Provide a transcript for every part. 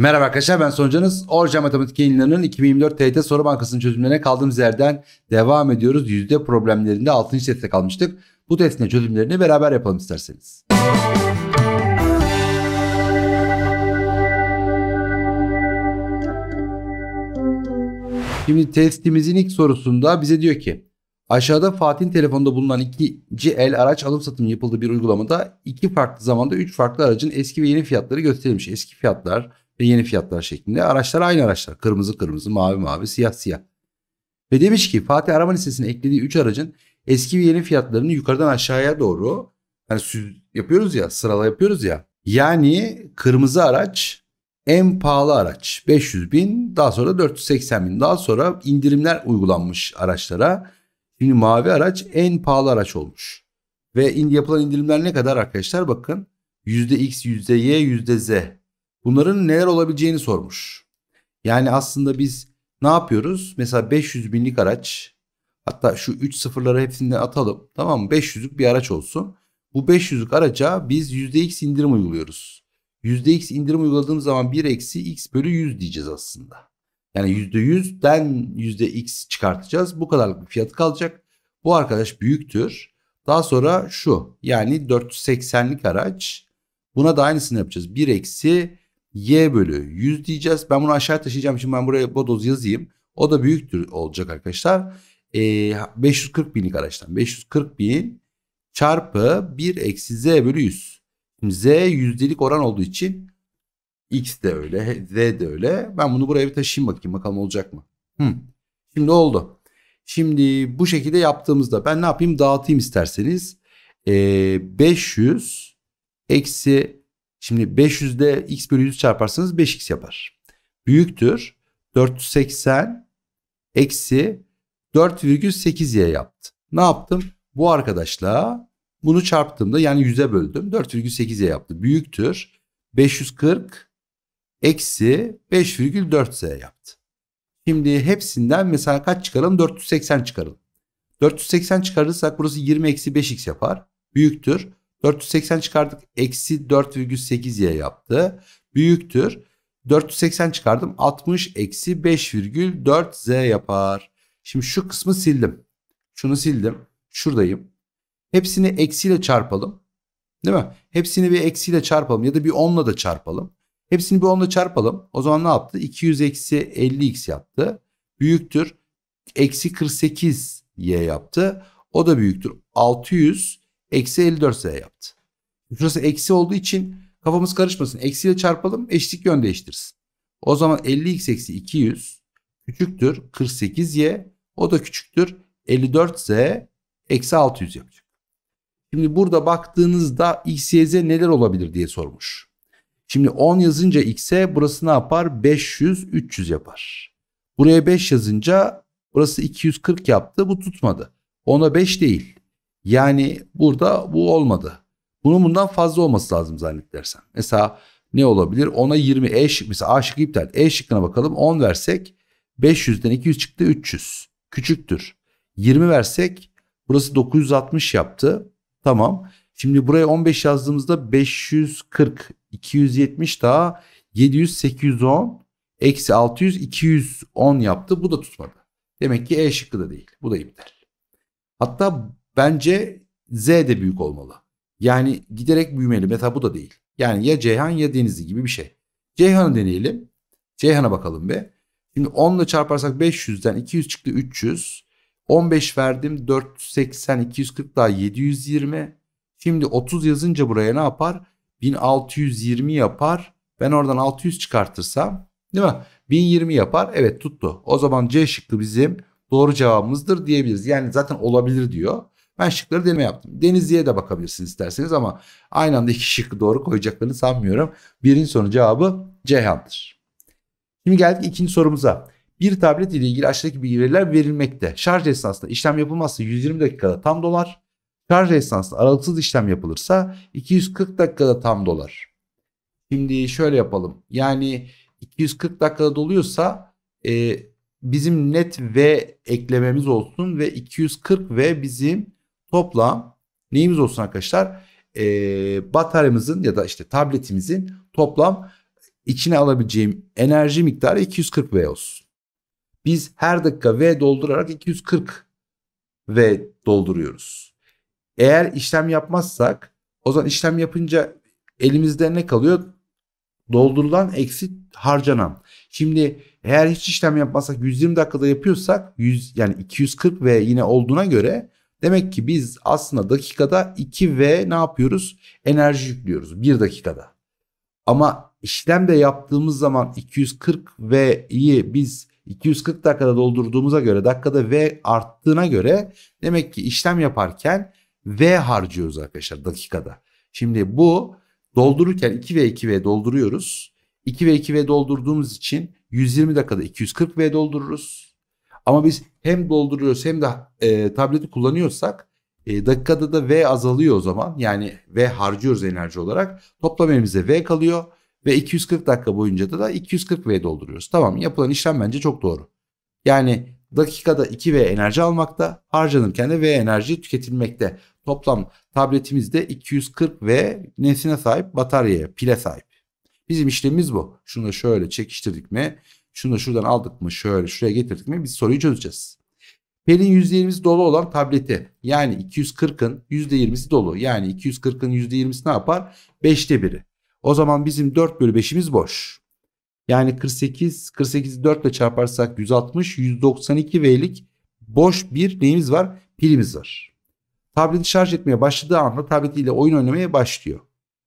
Merhaba arkadaşlar ben Soncanız. Orca Matematik yayınlarının 2024 TYT Soru Bankası'nın çözümlerine kaldığımız yerden devam ediyoruz. Yüzde problemlerinde 6. testte kalmıştık. Bu testin çözümlerini beraber yapalım isterseniz. Şimdi testimizin ilk sorusunda bize diyor ki Aşağıda Fatih'in telefonunda bulunan ikinci el araç alım satım yapıldığı bir uygulamada iki farklı zamanda üç farklı aracın eski ve yeni fiyatları gösterilmiş. Eski fiyatlar ve yeni fiyatlar şeklinde. Araçlar aynı araçlar. Kırmızı kırmızı, mavi mavi, siyah siyah. Ve demiş ki Fatih Araba Lisesi'nin eklediği 3 aracın eski ve yeni fiyatlarını yukarıdan aşağıya doğru hani yapıyoruz ya sırala yapıyoruz ya. Yani kırmızı araç en pahalı araç 500 bin daha sonra 480 bin daha sonra indirimler uygulanmış araçlara. Şimdi mavi araç en pahalı araç olmuş. Ve in, yapılan indirimler ne kadar arkadaşlar bakın. %X, %Y, %Z bunların neler olabileceğini sormuş. Yani aslında biz ne yapıyoruz? Mesela 500 binlik araç hatta şu 3 sıfırları hepsinden atalım tamam mı? 500'lük bir araç olsun. Bu 500'lük araca biz %x indirim uyguluyoruz. %x indirim uyguladığımız zaman 1 eksi x bölü 100 diyeceğiz aslında. Yani %100'den %x çıkartacağız. Bu kadarlık bir fiyat kalacak. Bu arkadaş büyüktür. Daha sonra şu yani 480'lik araç. Buna da aynısını yapacağız. 1 eksi y bölü 100 diyeceğiz. Ben bunu aşağı taşıyacağım için ben buraya bodoz yazayım. O da büyüktür olacak arkadaşlar. E, ee, 540 binlik araçtan 540 bin çarpı 1 eksi z bölü 100. Şimdi z yüzdelik oran olduğu için x de öyle z de öyle. Ben bunu buraya bir taşıyayım bakayım bakalım olacak mı? Hmm. Şimdi oldu. Şimdi bu şekilde yaptığımızda ben ne yapayım dağıtayım isterseniz. E, ee, 500 eksi Şimdi 500'de x bölü 100 çarparsanız 5x yapar. Büyüktür 480 eksi 4,8y yaptı. Ne yaptım? Bu arkadaşla bunu çarptığımda yani 100'e böldüm. 4,8'e yaptı. Büyüktür. 540 eksi 5,4s yaptı. Şimdi hepsinden mesela kaç çıkaralım? 480 çıkaralım. 480 çıkarırsak burası 20 eksi 5x yapar. Büyüktür. 480 çıkardık eksi 4,8y yaptı. Büyüktür. 480 çıkardım 60 eksi 5,4z yapar. Şimdi şu kısmı sildim. Şunu sildim. Şuradayım. Hepsini eksiyle çarpalım. Değil mi? Hepsini bir eksiyle çarpalım ya da bir onla da çarpalım. Hepsini bir onla çarpalım. O zaman ne yaptı? 200 eksi 50x yaptı. Büyüktür. Eksi 48y yaptı. O da büyüktür. 600 Eksi 54 lira yaptı. Şurası eksi olduğu için kafamız karışmasın. Eksiyle çarpalım eşlik yön değiştirsin. O zaman 50x eksi 200 küçüktür 48y o da küçüktür 54z eksi 600 yapacak. Şimdi burada baktığınızda x, y, z neler olabilir diye sormuş. Şimdi 10 yazınca x'e burası ne yapar? 500, 300 yapar. Buraya 5 yazınca burası 240 yaptı. Bu tutmadı. Ona 5 değil. Yani burada bu olmadı. Bunun bundan fazla olması lazım zannedersem. Mesela ne olabilir? Ona 20 E şık mesela A şıkkı iptal. E şıkkına bakalım 10 versek 500'den 200 çıktı 300. Küçüktür. 20 versek burası 960 yaptı. Tamam. Şimdi buraya 15 yazdığımızda 540, 270 daha 700, 810, eksi 600, 210 yaptı. Bu da tutmadı. Demek ki E şıkkı da değil. Bu da iptal. Hatta Bence Z de büyük olmalı. Yani giderek büyümeli. Mesela bu da değil. Yani ya Ceyhan ya Denizli gibi bir şey. Ceyhan'ı deneyelim. Ceyhan'a bakalım be. Şimdi 10 ile çarparsak 500'den 200 çıktı 300. 15 verdim 480 240 daha 720. Şimdi 30 yazınca buraya ne yapar? 1620 yapar. Ben oradan 600 çıkartırsam değil mi? 1020 yapar. Evet tuttu. O zaman C şıkkı bizim doğru cevabımızdır diyebiliriz. Yani zaten olabilir diyor. Ben şıkları deneme yaptım. Denizli'ye de bakabilirsiniz isterseniz ama aynı anda iki şıkkı doğru koyacaklarını sanmıyorum. Birinci sonu cevabı Ceyhan'dır. Şimdi geldik ikinci sorumuza. Bir tablet ile ilgili aşağıdaki bilgiler verilmekte. Şarj esnasında işlem yapılmazsa 120 dakikada tam dolar. Şarj esnasında aralıksız işlem yapılırsa 240 dakikada tam dolar. Şimdi şöyle yapalım. Yani 240 dakikada doluyorsa e, bizim net V eklememiz olsun ve 240 V bizim toplam neyimiz olsun arkadaşlar? E, bataryamızın ya da işte tabletimizin toplam içine alabileceğim enerji miktarı 240 V olsun. Biz her dakika V doldurarak 240 V dolduruyoruz. Eğer işlem yapmazsak o zaman işlem yapınca elimizde ne kalıyor? Doldurulan eksi harcanan. Şimdi eğer hiç işlem yapmazsak 120 dakikada yapıyorsak 100 yani 240 V yine olduğuna göre Demek ki biz aslında dakikada 2V ne yapıyoruz? Enerji yüklüyoruz 1 dakikada. Ama işlemde yaptığımız zaman 240V'yi biz 240 dakikada doldurduğumuza göre dakikada V arttığına göre demek ki işlem yaparken V harcıyoruz arkadaşlar dakikada. Şimdi bu doldururken 2 v 2 V dolduruyoruz. 2 v 2 V doldurduğumuz için 120 dakikada 240 V doldururuz. Ama biz hem dolduruyoruz hem de e, tableti kullanıyorsak e, dakikada da V azalıyor o zaman. Yani V harcıyoruz enerji olarak. Toplam elimizde V kalıyor ve 240 dakika boyunca da, da 240 V dolduruyoruz. Tamam yapılan işlem bence çok doğru. Yani dakikada 2 V enerji almakta, harcanırken de V enerji tüketilmekte. Toplam tabletimizde 240 V nesine sahip bataryaya, pile sahip. Bizim işlemimiz bu. Şunu da şöyle çekiştirdik mi? şunu da şuradan aldık mı şöyle şuraya getirdik mi biz soruyu çözeceğiz. Pelin %20'si dolu olan tableti yani 240'ın %20'si dolu. Yani 240'ın %20'si ne yapar? 5'te biri. O zaman bizim 4 bölü 5'imiz boş. Yani 48, 48'i 4 ile çarparsak 160, 192 V'lik boş bir neyimiz var? Pilimiz var. Tableti şarj etmeye başladığı anda tabletiyle oyun oynamaya başlıyor.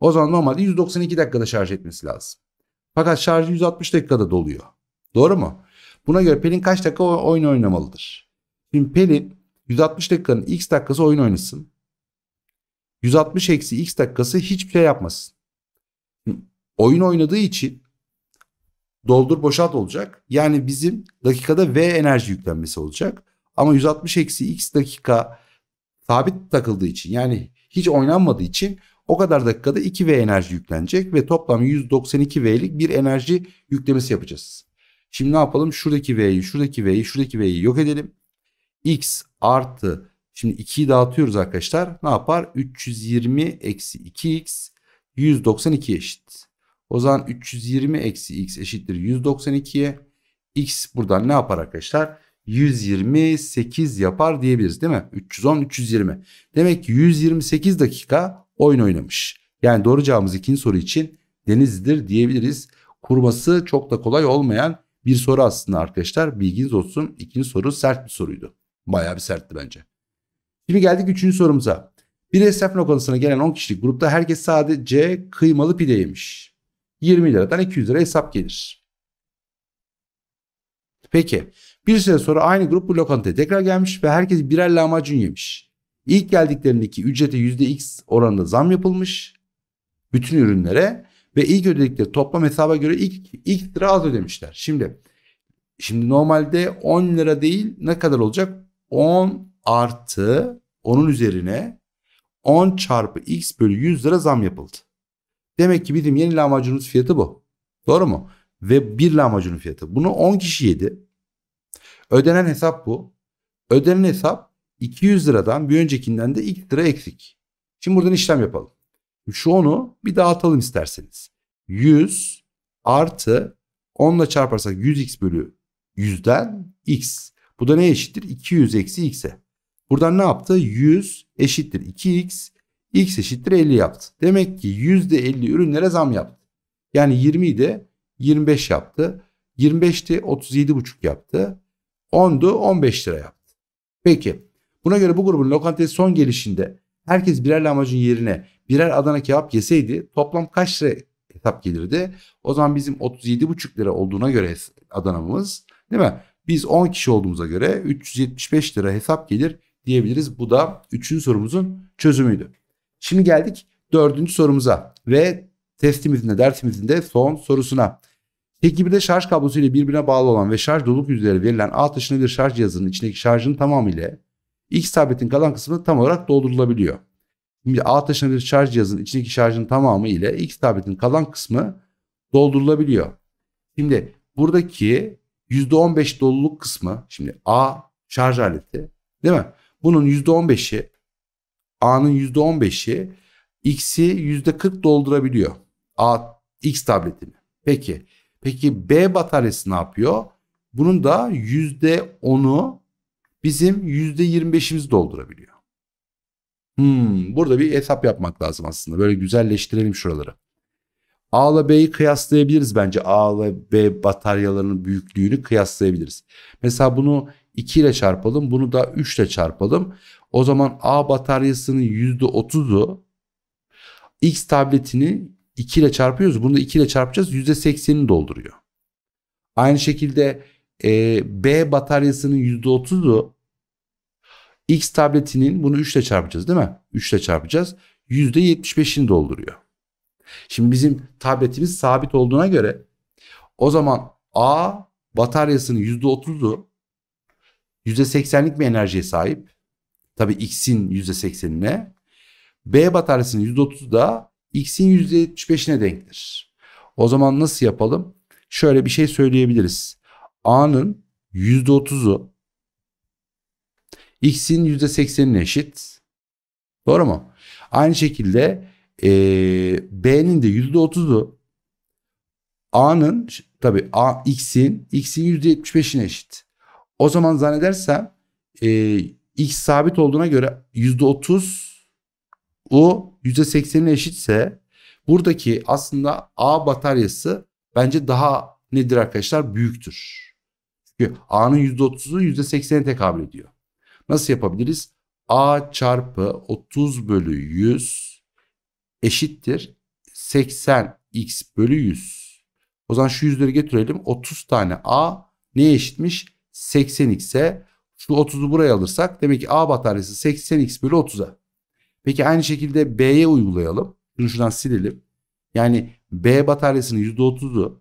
O zaman normalde 192 dakikada şarj etmesi lazım. Fakat şarjı 160 dakikada doluyor. Doğru mu? Buna göre Pelin kaç dakika oyun oynamalıdır? Şimdi Pelin 160 dakikanın x dakikası oyun oynasın. 160 eksi x dakikası hiçbir şey yapmasın. oyun oynadığı için doldur boşalt olacak. Yani bizim dakikada V enerji yüklenmesi olacak. Ama 160 eksi x dakika sabit takıldığı için yani hiç oynanmadığı için o kadar dakikada 2V enerji yüklenecek ve toplam 192V'lik bir enerji yüklemesi yapacağız. Şimdi ne yapalım? Şuradaki V'yi, şuradaki V'yi, şuradaki V'yi yok edelim. X artı şimdi 2'yi dağıtıyoruz arkadaşlar. Ne yapar? 320 eksi 2X 192 eşit. O zaman 320 eksi X eşittir 192'ye. X buradan ne yapar arkadaşlar? 128 yapar diyebiliriz değil mi? 310, 320. Demek ki 128 dakika oyun oynamış. Yani doğru cevabımız ikinci soru için denizdir diyebiliriz. Kurması çok da kolay olmayan bir soru aslında arkadaşlar bilginiz olsun. İkinci soru sert bir soruydu. Bayağı bir sertti bence. Şimdi geldik üçüncü sorumuza. Bir esnaf lokantasına gelen 10 kişilik grupta herkes sadece kıymalı pide yemiş. 20 liradan 200 lira hesap gelir. Peki bir süre sonra aynı grup bu lokantaya tekrar gelmiş ve herkes birer lahmacun yemiş. İlk geldiklerindeki ücrete %x oranında zam yapılmış. Bütün ürünlere ve ilk ödedikleri toplam hesaba göre ilk, ilk lira az ödemişler. Şimdi şimdi normalde 10 lira değil ne kadar olacak? 10 artı onun üzerine 10 çarpı x bölü 100 lira zam yapıldı. Demek ki bizim yeni lahmacunumuz fiyatı bu. Doğru mu? Ve bir lahmacunun fiyatı. Bunu 10 kişi yedi. Ödenen hesap bu. Ödenen hesap 200 liradan bir öncekinden de 2 lira eksik. Şimdi buradan işlem yapalım. Şu onu bir dağıtalım isterseniz. 100 artı 10 ile çarparsak 100x bölü 100'den x. Bu da ne eşittir? 200 eksi x'e. Buradan ne yaptı? 100 eşittir 2x. x eşittir 50 yaptı. Demek ki %50 ürünlere zam yaptı. Yani 20'yi de 25 yaptı. 25'ti 37,5 yaptı. 10'du 15 lira yaptı. Peki buna göre bu grubun lokantesi son gelişinde herkes birer lahmacun yerine birer Adana kebap yeseydi toplam kaç lira hesap gelirdi? O zaman bizim 37,5 lira olduğuna göre Adana'mız değil mi? Biz 10 kişi olduğumuza göre 375 lira hesap gelir diyebiliriz. Bu da 3. sorumuzun çözümüydü. Şimdi geldik 4. sorumuza ve testimizin de dersimizin de son sorusuna. Tek de şarj kablosu ile birbirine bağlı olan ve şarj doluluk üzere verilen A taşına bir şarj cihazının içindeki şarjın tamamı ile X tabletin kalan kısmı tam olarak doldurulabiliyor. Şimdi A bir şarj cihazının içindeki şarjın tamamı ile X tabletin kalan kısmı doldurulabiliyor. Şimdi buradaki %15 doluluk kısmı şimdi A şarj aleti değil mi? Bunun %15'i A'nın %15'i X'i %40 doldurabiliyor. A X tabletini. Peki. Peki B bataryası ne yapıyor? Bunun da %10'u bizim %25'imizi doldurabiliyor. Hmm, burada bir hesap yapmak lazım aslında. Böyle güzelleştirelim şuraları. A ile B'yi kıyaslayabiliriz bence. A ile B bataryalarının büyüklüğünü kıyaslayabiliriz. Mesela bunu 2 ile çarpalım. Bunu da 3 ile çarpalım. O zaman A bataryasının %30'u X tabletini 2 ile çarpıyoruz. Bunu da 2 ile çarpacağız. %80'ini dolduruyor. Aynı şekilde e, B bataryasının %30'u X tabletinin bunu 3 ile çarpacağız değil mi? 3 ile çarpacağız. %75'ini dolduruyor. Şimdi bizim tabletimiz sabit olduğuna göre o zaman A bataryasının %30'u %80'lik bir enerjiye sahip. Tabii X'in %80'ine. B bataryasının %30'u da X'in %75'ine denktir. O zaman nasıl yapalım? Şöyle bir şey söyleyebiliriz. A'nın %30'u x'in %80'ine eşit. Doğru mu? Aynı şekilde e, b'nin de %30'u a'nın tabi a x'in x'in %75'ine eşit. O zaman zannedersem e, x sabit olduğuna göre %30 u %80'ine eşitse buradaki aslında a bataryası bence daha nedir arkadaşlar? Büyüktür. Çünkü A'nın %30'u %80'e tekabül ediyor. Nasıl yapabiliriz? A çarpı 30 bölü 100 eşittir 80x bölü 100. O zaman şu yüzleri getirelim. 30 tane A neye eşitmiş? 80x'e. Şu 30'u buraya alırsak demek ki A bataryası 80x bölü 30'a. Peki aynı şekilde B'ye uygulayalım. Şunu şuradan silelim. Yani B bataryasının %30'u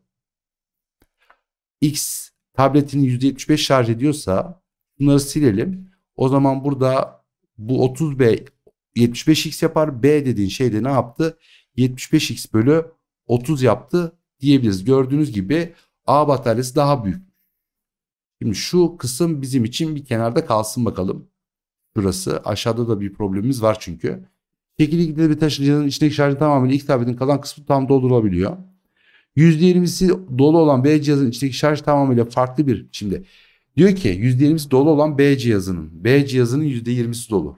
X tabletinin %75 şarj ediyorsa bunları silelim. O zaman burada bu 30B 75x yapar. B dediğin şey de ne yaptı? 75x bölü 30 yaptı diyebiliriz. Gördüğünüz gibi A bataryası daha büyük. Şimdi şu kısım bizim için bir kenarda kalsın bakalım. Burası aşağıda da bir problemimiz var çünkü. Şekilli gidili bir taşıyıcının içindeki şarjın tamamıyla ilk tabirin kalan kısmı tam doldurulabiliyor. %20'si dolu olan B cihazın içindeki şarj tamamıyla farklı bir. Şimdi Diyor ki %20'si dolu olan B cihazının. B cihazının %20'si dolu.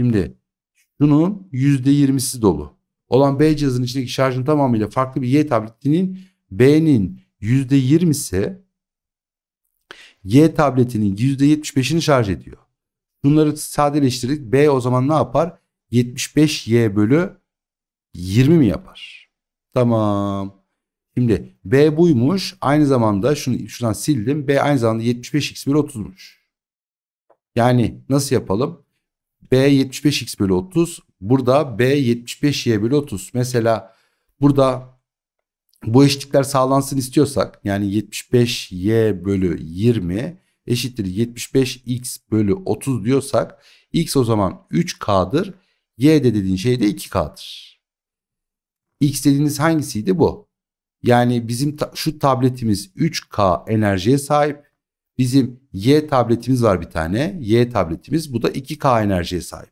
Şimdi şunun %20'si dolu. Olan B cihazının içindeki şarjın tamamıyla farklı bir Y tabletinin B'nin %20'si Y tabletinin %75'ini şarj ediyor. Bunları sadeleştirdik. B o zaman ne yapar? 75Y bölü 20 mi yapar? Tamam. Şimdi B buymuş. Aynı zamanda şunu şuradan sildim. B aynı zamanda 75x bölü 30'muş. Yani nasıl yapalım? B 75x bölü 30. Burada B 75y bölü 30. Mesela burada bu eşitlikler sağlansın istiyorsak yani 75y bölü 20 eşittir 75x bölü 30 diyorsak x o zaman 3k'dır. Y de dediğin şey de 2k'dır. X dediğiniz hangisiydi bu? Yani bizim ta şu tabletimiz 3K enerjiye sahip. Bizim Y tabletimiz var bir tane. Y tabletimiz bu da 2K enerjiye sahip.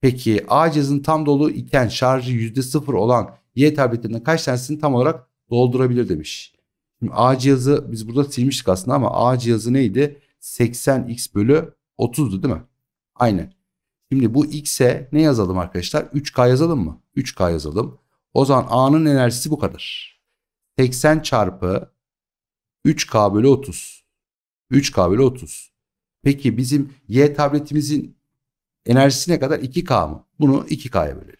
Peki A cihazın tam dolu iken şarjı %0 olan Y tabletlerinden kaç tanesini tam olarak doldurabilir demiş. Şimdi A cihazı biz burada silmiştik aslında ama A cihazı neydi? 80x bölü 30'du değil mi? Aynen. Şimdi bu x'e ne yazalım arkadaşlar? 3k yazalım mı? 3k yazalım. O zaman A'nın enerjisi bu kadar. 80 çarpı 3K bölü 30. 3K bölü 30. Peki bizim Y tabletimizin enerjisi ne kadar? 2K mı? Bunu 2K'ya bölelim.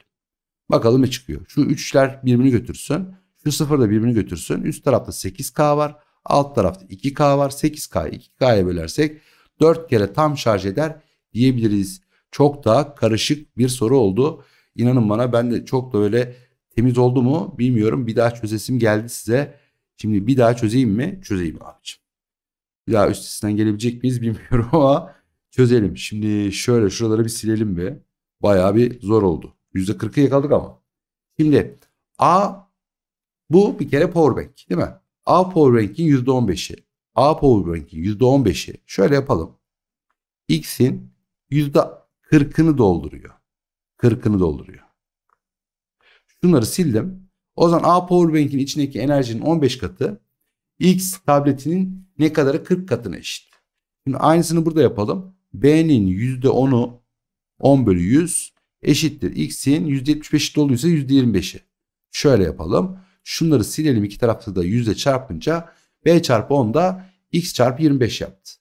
Bakalım ne çıkıyor. Şu 3'ler birbirini götürsün. Şu 0 da birbirini götürsün. Üst tarafta 8K var. Alt tarafta 2K var. 8 k 2K'ya bölersek 4 kere tam şarj eder diyebiliriz. Çok da karışık bir soru oldu. İnanın bana ben de çok da öyle Temiz oldu mu bilmiyorum. Bir daha çözesim geldi size. Şimdi bir daha çözeyim mi? Çözeyim abicim. Bir daha üstesinden gelebilecek miyiz bilmiyorum ama çözelim. Şimdi şöyle şuraları bir silelim bir. Bayağı bir zor oldu. %40'ı yakaladık ama. Şimdi A bu bir kere power bank değil mi? A power bank'in %15'i. A power bank'in %15'i. Şöyle yapalım. X'in %40'ını dolduruyor. 40'ını dolduruyor. Şunları sildim. O zaman A powerbank'in içindeki enerjinin 15 katı X tabletinin ne kadarı 40 katına eşit. Şimdi aynısını burada yapalım. B'nin %10'u 10 bölü 100 eşittir. X'in %75'i doluysa %25'i. Şöyle yapalım. Şunları silelim iki tarafta da yüzde çarpınca B çarpı 10 da X çarpı 25 yaptı.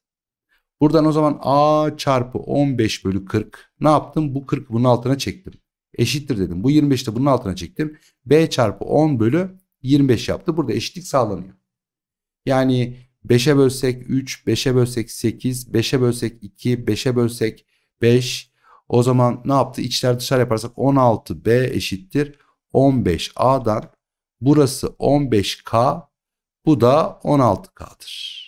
Buradan o zaman A çarpı 15 bölü 40 ne yaptım? Bu 40 bunun altına çektim eşittir dedim. Bu 25'te bunun altına çektim. B çarpı 10 bölü 25 yaptı. Burada eşitlik sağlanıyor. Yani 5'e bölsek 3, 5'e bölsek 8, 5'e bölsek 2, 5'e bölsek 5. O zaman ne yaptı? İçler dışarı yaparsak 16B eşittir 15A'dan. Burası 15K, bu da 16K'dır.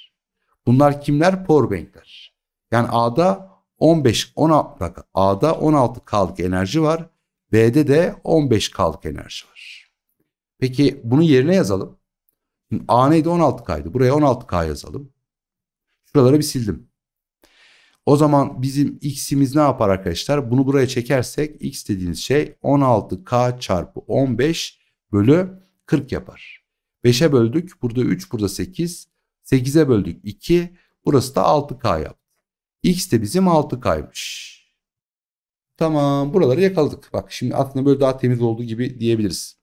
Bunlar kimler? Powerbank'ler. Yani A'da 15 16 A'da 16 K'lık enerji var. B'de de 15 K'lık enerji var. Peki bunu yerine yazalım. Şimdi A neydi 16K'ydı. Buraya 16K yazalım. Şuraları bir sildim. O zaman bizim x'imiz ne yapar arkadaşlar? Bunu buraya çekersek x dediğiniz şey 16k çarpı 15 bölü 40 yapar. 5'e böldük. Burada 3, burada 8. 8'e böldük 2. Burası da 6k yaptı. x de bizim 6k'ymış. Tamam buraları yakaladık. Bak şimdi aslında böyle daha temiz olduğu gibi diyebiliriz.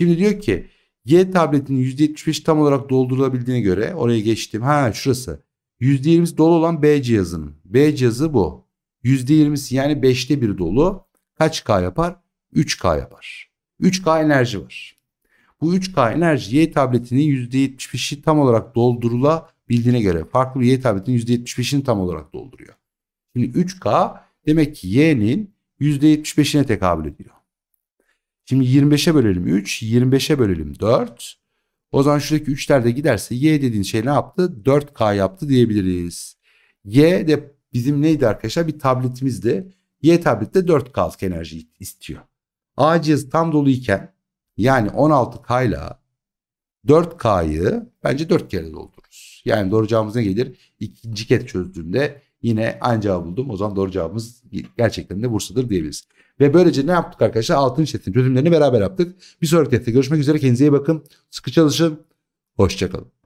Şimdi diyor ki Y tabletinin %75 tam olarak doldurulabildiğine göre oraya geçtim. Ha şurası. %20'si dolu olan B cihazının. B cihazı bu. %20'si yani 5'te 1 dolu. Kaç K yapar? 3K yapar. 3K enerji var. Bu 3K enerji Y tabletinin %75'i tam olarak doldurulabildiğine göre farklı bir Y tabletinin %75'ini tam olarak dolduruyor. Şimdi 3K Demek ki y'nin %75'ine tekabül ediyor. Şimdi 25'e bölelim 3, 25'e bölelim 4. O zaman şuradaki 3'ler de giderse y dediğin şey ne yaptı? 4k yaptı diyebiliriz. Y de bizim neydi arkadaşlar? Bir tabletimizdi. Y tablette 4K'lık enerji istiyor. A cihazı tam doluyken yani 16K ile 4K'yı bence 4 kere doldururuz. Yani doğuracağımız ne gelir? İkinci kez çözdüğümde Yine aynı cevabı buldum. O zaman doğru cevabımız gerçekten de Bursa'dır diyebiliriz. Ve böylece ne yaptık arkadaşlar? Altın işletin çözümlerini beraber yaptık. Bir sonraki defte görüşmek üzere. Kendinize iyi bakın. Sıkı çalışın. Hoşçakalın.